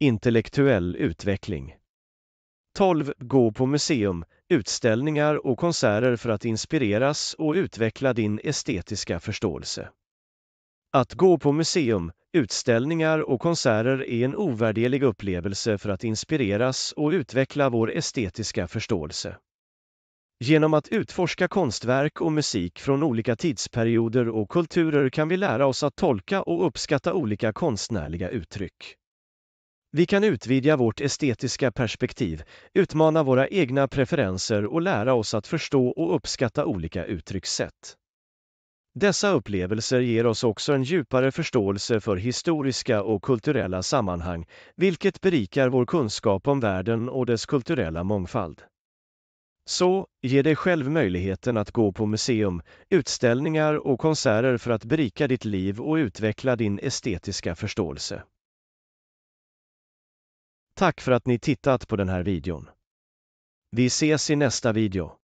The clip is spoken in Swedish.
Intellektuell utveckling. 12. Gå på museum, utställningar och konserter för att inspireras och utveckla din estetiska förståelse. Att gå på museum, utställningar och konserter är en ovärdelig upplevelse för att inspireras och utveckla vår estetiska förståelse. Genom att utforska konstverk och musik från olika tidsperioder och kulturer kan vi lära oss att tolka och uppskatta olika konstnärliga uttryck. Vi kan utvidga vårt estetiska perspektiv, utmana våra egna preferenser och lära oss att förstå och uppskatta olika uttryckssätt. Dessa upplevelser ger oss också en djupare förståelse för historiska och kulturella sammanhang, vilket berikar vår kunskap om världen och dess kulturella mångfald. Så, ge dig själv möjligheten att gå på museum, utställningar och konserter för att berika ditt liv och utveckla din estetiska förståelse. Tack för att ni tittat på den här videon. Vi ses i nästa video.